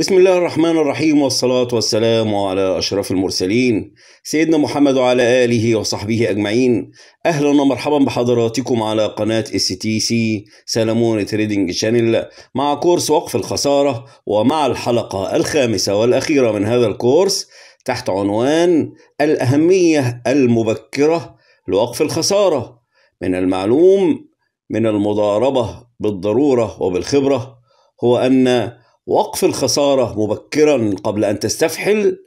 بسم الله الرحمن الرحيم والصلاة والسلام على أشرف المرسلين سيدنا محمد وعلى آله وصحبه أجمعين أهلا ومرحبا بحضراتكم على قناة اس تي سي سلمون تريدنج شانل مع كورس وقف الخسارة ومع الحلقة الخامسة والأخيرة من هذا الكورس تحت عنوان الأهمية المبكرة لوقف الخسارة من المعلوم من المضاربة بالضرورة وبالخبرة هو أن وقف الخسارة مبكرا قبل أن تستفحل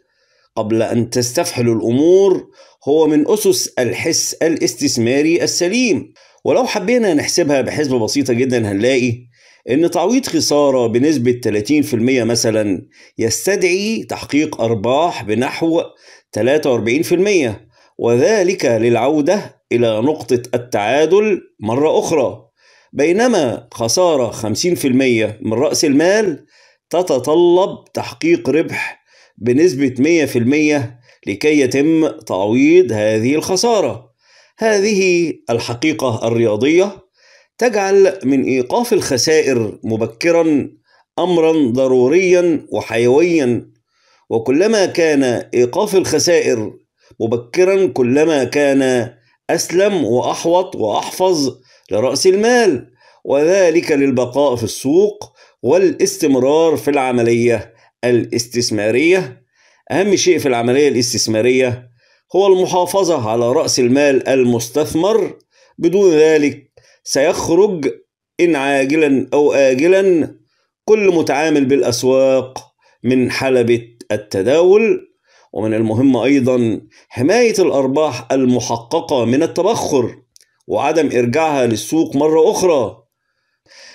قبل أن تستفحل الأمور هو من أسس الحس الاستثماري السليم ولو حبينا نحسبها بحسبة بسيطة جدا هنلاقي إن تعويض خسارة بنسبة 30% مثلا يستدعي تحقيق أرباح بنحو 43% وذلك للعودة إلى نقطة التعادل مرة أخرى بينما خسارة 50% من رأس المال تتطلب تحقيق ربح بنسبة 100% لكي يتم تعويض هذه الخسارة هذه الحقيقة الرياضية تجعل من إيقاف الخسائر مبكرا أمرا ضروريا وحيويا وكلما كان إيقاف الخسائر مبكرا كلما كان أسلم وأحوط وأحفظ لرأس المال وذلك للبقاء في السوق والاستمرار في العملية الاستثمارية أهم شيء في العملية الاستثمارية هو المحافظة على رأس المال المستثمر بدون ذلك سيخرج إن عاجلا أو آجلا كل متعامل بالأسواق من حلبة التداول ومن المهم أيضا حماية الأرباح المحققة من التبخر وعدم إرجاعها للسوق مرة أخرى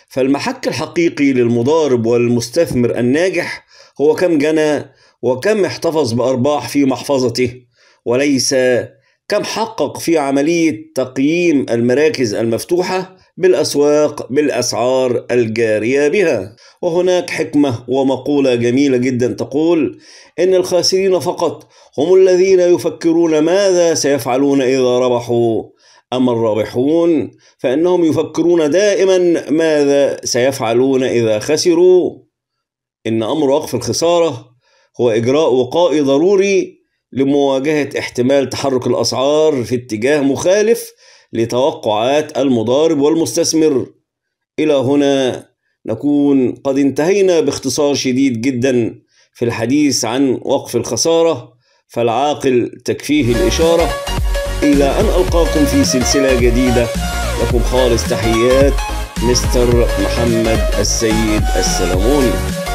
فالمحك الحقيقي للمضارب والمستثمر الناجح هو كم جنى وكم احتفظ بأرباح في محفظته وليس كم حقق في عملية تقييم المراكز المفتوحة بالأسواق بالأسعار الجارية بها وهناك حكمة ومقولة جميلة جدا تقول إن الخاسرين فقط هم الذين يفكرون ماذا سيفعلون إذا ربحوا أما الرابحون فإنهم يفكرون دائما ماذا سيفعلون إذا خسروا إن أمر وقف الخسارة هو إجراء وقائي ضروري لمواجهة احتمال تحرك الأسعار في اتجاه مخالف لتوقعات المضارب والمستثمر إلى هنا نكون قد انتهينا باختصار شديد جدا في الحديث عن وقف الخسارة فالعاقل تكفيه الإشارة إلى أن ألقاكم في سلسلة جديدة لكم خالص تحيات مستر محمد السيد السلموني